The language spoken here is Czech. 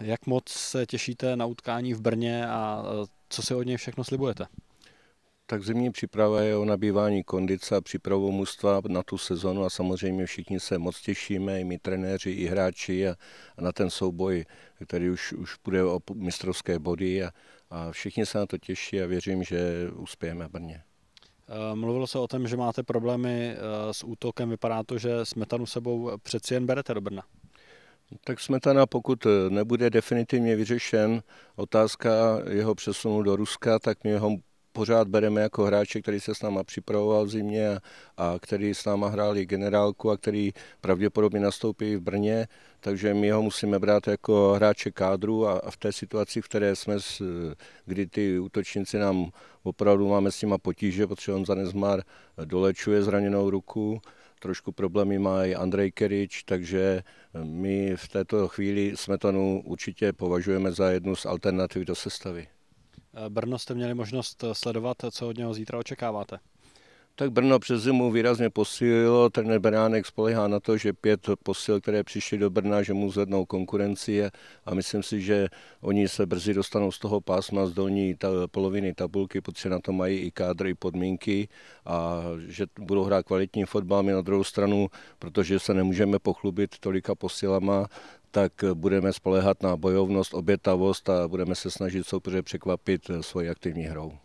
Jak moc se těšíte na utkání v Brně a e, co si od něj všechno slibujete? Tak zimní příprava je o nabývání kondice a přípravu mužstva na tu sezonu a samozřejmě všichni se moc těšíme, i my trenéři, i hráči a, a na ten souboj, který už, už bude o mistrovské body a, a všichni se na to těší a věřím, že uspějeme v Brně. E, mluvilo se o tom, že máte problémy e, s útokem, vypadá to, že smetanu sebou přeci jen berete do Brna. Tak Smetana, pokud eh, nebude definitivně vyřešen otázka jeho přesunu do Ruska, tak my ho pořád bereme jako hráče, který se s náma připravoval v zimě a, a který s náma hrál i generálku a který pravděpodobně nastoupí v Brně, takže my ho musíme brát jako hráče kádru a, a v té situaci, v které jsme, s, eh, kdy ty útočníci nám opravdu máme s nima potíže, protože on nezmar eh, dolečuje zraněnou ruku, trošku problémy má i Andrej Kerič, takže eh, my v této chvíli smetanu určitě považujeme za jednu z alternativ do sestavy. Eh, Brno jste měli možnost eh, sledovat, co od něho zítra očekáváte? tak Brno přes zimu výrazně posílilo. Trenér Beránek spolehá na to, že pět posil, které přišly do Brna, že mu zvednou konkurenci a myslím si, že oni se brzy dostanou z toho pásma z dolní ta, poloviny tabulky, protože na to mají i kádry, i podmínky a že budou hrát kvalitní fotbal. na druhou stranu, protože se nemůžeme pochlubit tolika posilama, tak budeme spolehat na bojovnost, obětavost a budeme se snažit soupeře překvapit svojí aktivní hrou.